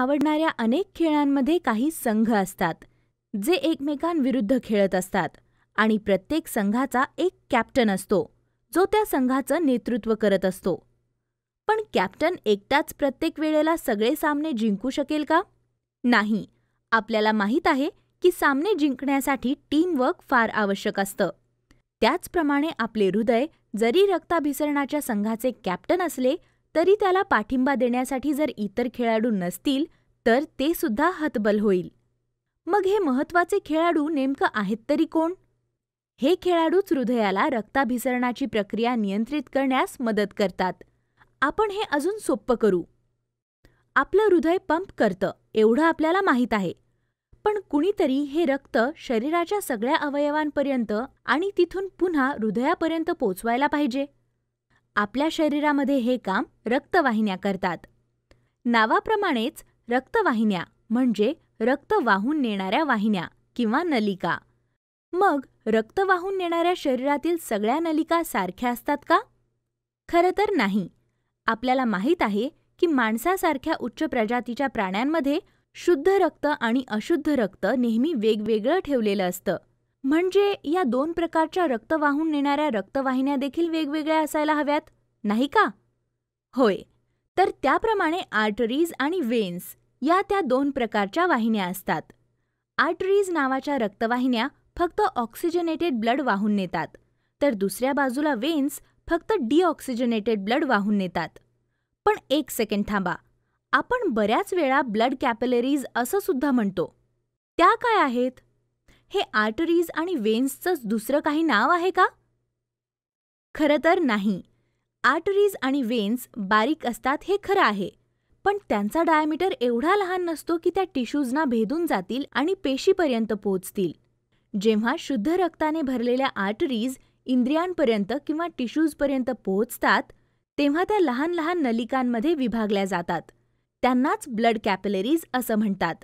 आवडणाऱ्या अनेक खेळांमध्ये काही संघ असतात जे एकमेकांविरुद्ध खेळत असतात आणि प्रत्येक संघाचा एक कॅप्टन असतो जो त्या संघाचं नेतृत्व करत असतो पण कॅप्टन एकटाच प्रत्येक वेळेला सगळे सामने जिंकू शकेल का नाही आपल्याला माहीत आहे की सामने जिंकण्यासाठी टीमवर्क फार आवश्यक असतं त्याचप्रमाणे आपले हृदय जरी रक्ताभिसरणाच्या संघाचे कॅप्टन असले तरी त्याला पाठिंबा देण्यासाठी जर इतर खेळाडू नसतील तर ते सुद्धा हतबल होईल मग हे महत्त्वाचे खेळाडू नेमकं आहेत तरी कोण हे खेळाडूच हृदयाला रक्ताभिसरणाची प्रक्रिया नियंत्रित करण्यास मदत करतात आपण हे अजून सोप्पं करू आपलं हृदय पंप करतं एवढं आपल्याला माहीत आहे पण कुणीतरी हे रक्त शरीराच्या सगळ्या अवयवांपर्यंत आणि तिथून पुन्हा हृदयापर्यंत पोचवायला पाहिजे आपल्या शरीरामध्ये हे काम रक्तवाहिन्या करतात नावाप्रमाणेच रक्तवाहिन्या म्हणजे रक्त वाहून नेणाऱ्या वाहिन्या किंवा नलिका मग रक्त वाहून नेणाऱ्या शरीरातील सगळ्या नलिका सारख्या असतात का खरं तर नाही आपल्याला माहीत आहे की माणसासारख्या उच्च प्रजातीच्या प्राण्यांमध्ये शुद्ध रक्त आणि अशुद्ध रक्त नेहमी वेगवेगळं ठेवलेलं असतं म्हणजे या दोन प्रकारच्या रक्त वाहून नेणाऱ्या रक्तवाहिन्या देखील वेगवेगळ्या असायला हव्यात नाही का होय तर त्याप्रमाणे आर्टरीज आणि वेन्स या त्या दोन प्रकारच्या वाहिन्या असतात आर्टरीज नावाच्या रक्तवाहिन्या फक्त ऑक्सिजनेटेड ब्लड वाहून नेतात तर दुसऱ्या बाजूला वेन्स फक्त डिऑक्सिजनेटेड ब्लड वाहून नेतात पण एक सेकंड थांबा आपण बऱ्याच वेळा ब्लड कॅपलरीज असं सुद्धा म्हणतो त्या काय आहेत हे आर्टरीज आणि वेन्सचं दुसरं काही नाव आहे का खरं तर नाही आर्टरीज आणि वेन्स बारीक असतात हे खरं आहे पण त्यांचा डायमीटर एवढा लहान नसतो की त्या टिश्यूजना भेदून जातील आणि पेशीपर्यंत पोहोचतील जेव्हा शुद्ध रक्ताने भरलेल्या आर्टरीज इंद्रियांपर्यंत किंवा टिश्यूजपर्यंत पोहोचतात तेव्हा त्या लहान लहान नलिकांमध्ये विभागल्या जातात त्यांनाच ब्लड कॅपिलरीज असं म्हणतात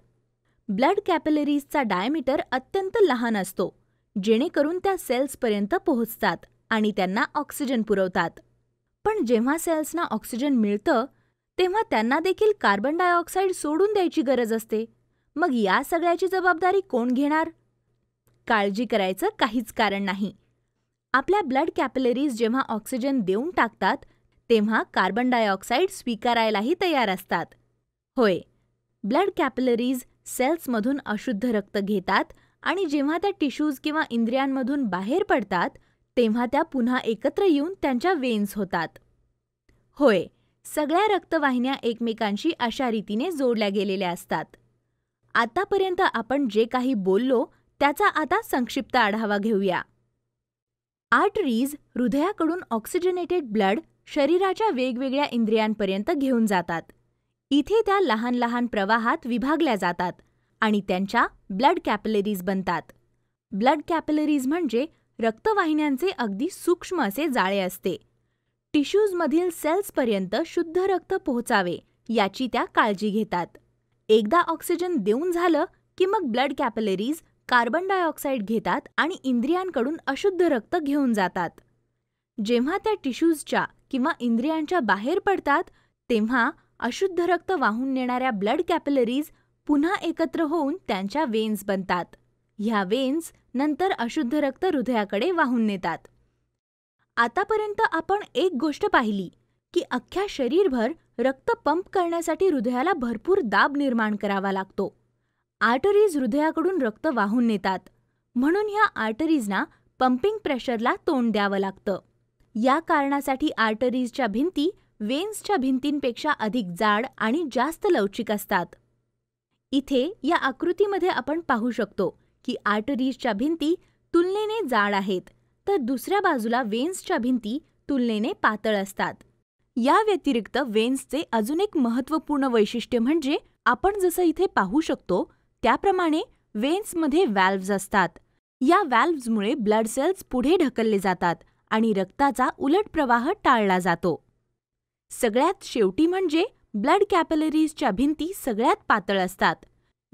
ब्लड कॅपलरीजचा डायमीटर अत्यंत लहान असतो जेणेकरून त्या सेल्सपर्यंत पोहोचतात आणि त्यांना ऑक्सिजन पुरवतात पण जेव्हा सेल्सना ऑक्सिजन मिळतं तेव्हा त्यांना देखील कार्बन डायऑक्साईड सोडून द्यायची गरज असते मग या सगळ्याची जबाबदारी कोण घेणार काळजी करायचं काहीच कारण नाही आपल्या ब्लड कॅपलरीज जेव्हा ऑक्सिजन देऊन टाकतात तेव्हा कार्बन डायऑक्साईड स्वीकारायलाही तयार असतात होय ब्लड कॅपलरीज सेल्समधून अशुद्ध रक्त घेतात आणि जेव्हा त्या टिश्यूज किंवा इंद्रियांमधून बाहेर पडतात तेव्हा त्या पुन्हा एकत्र येऊन त्यांच्या वेन्स होतात होय सगळ्या रक्तवाहिन्या एकमेकांशी अशा रीतीने जोडल्या गेलेल्या असतात आतापर्यंत आपण जे काही बोललो त्याचा आता संक्षिप्त आढावा घेऊया आर्टरीज हृदयाकडून ऑक्सिजनेटेड ब्लड शरीराच्या वेगवेगळ्या इंद्रियांपर्यंत घेऊन जातात इथे त्या लहान लहान प्रवाहात विभागल्या जातात आणि त्यांच्या ब्लड कॅपिलरीज बनतात ब्लड कॅपिलरीज म्हणजे रक्तवाहिन्यांचे अगदी सूक्ष्म असे जाळे असते टिश्यूजमधील सेल्सपर्यंत शुद्ध रक्त पोहोचावे याची त्या काळजी घेतात एकदा ऑक्सिजन देऊन झालं की मग ब्लड कॅपिलरीज कार्बन डायऑक्साईड घेतात आणि इंद्रियांकडून अशुद्ध रक्त घेऊन जातात जेव्हा त्या टिश्यूजच्या किंवा इंद्रियांच्या बाहेर पडतात तेव्हा अशुद्ध रक्त वाहून नेणाऱ्या ब्लड कॅपिलरीज पुन्हा एकत्र होऊन त्यांच्या वेन्स बनतात ह्या वेन्स नंतर अशुद्ध रक्त हृदयाकडे वाहून नेतात आतापर्यंत आपण एक गोष्ट पाहिली की अख्ख्या शरीरभर रक्त पंप करण्यासाठी हृदयाला भरपूर दाब निर्माण करावा लागतो आर्टरीज हृदयाकडून रक्त वाहून नेतात म्हणून ह्या आर्टरीजना पंपिंग प्रेशरला तोंड द्यावं लागतं या कारणासाठी आर्टरीजच्या भिंती वेन्सच्या भिंतींपेक्षा अधिक जाड आणि जास्त लवचिक असतात इथे या आकृतीमध्ये आपण पाहू शकतो की आर्टरीजच्या भिंती तुलनेने जाड आहेत तर दुसऱ्या बाजूला वेन्सच्या भिंती तुलनेने पातळ असतात या व्यतिरिक्त वेन्सचे अजून एक महत्त्वपूर्ण वैशिष्ट्य म्हणजे आपण जसं इथे पाहू शकतो त्याप्रमाणे वेन्समध्ये व्हॅल्व्ज असतात या व्हॅल्व्जमुळे ब्लड सेल्स पुढे ढकलले जातात आणि रक्ताचा उलट प्रवाह टाळला जातो सगळ्यात शेवटी म्हणजे ब्लड कॅपलरीजच्या भिंती सगळ्यात पातळ असतात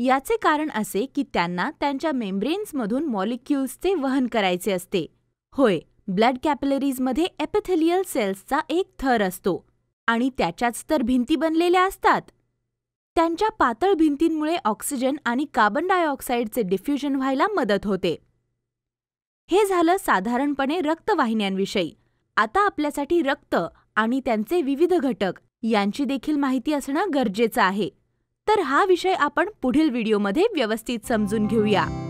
याचे कारण असे की त्यांना त्यांच्या मेम्ब्रेन्समधून मॉलिक्युल्सचे वहन करायचे असते होय ब्लड कॅपलरीजमध्ये एपेथेलियल सेल्सचा एक थर असतो आणि त्याच्याच तर भिंती बनलेल्या असतात त्यांच्या पातळ भिंतींमुळे ऑक्सिजन आणि कार्बन डायऑक्साईडचे डिफ्युजन व्हायला मदत होते हे झालं साधारणपणे रक्तवाहिन्यांविषयी आता आपल्यासाठी रक्त आणि त्यांचे विविध घटक यांची देखील माहिती असणं गरजेचं आहे तर हा विषय आपण पुढील व्हिडिओमध्ये व्यवस्थित समजून घेऊया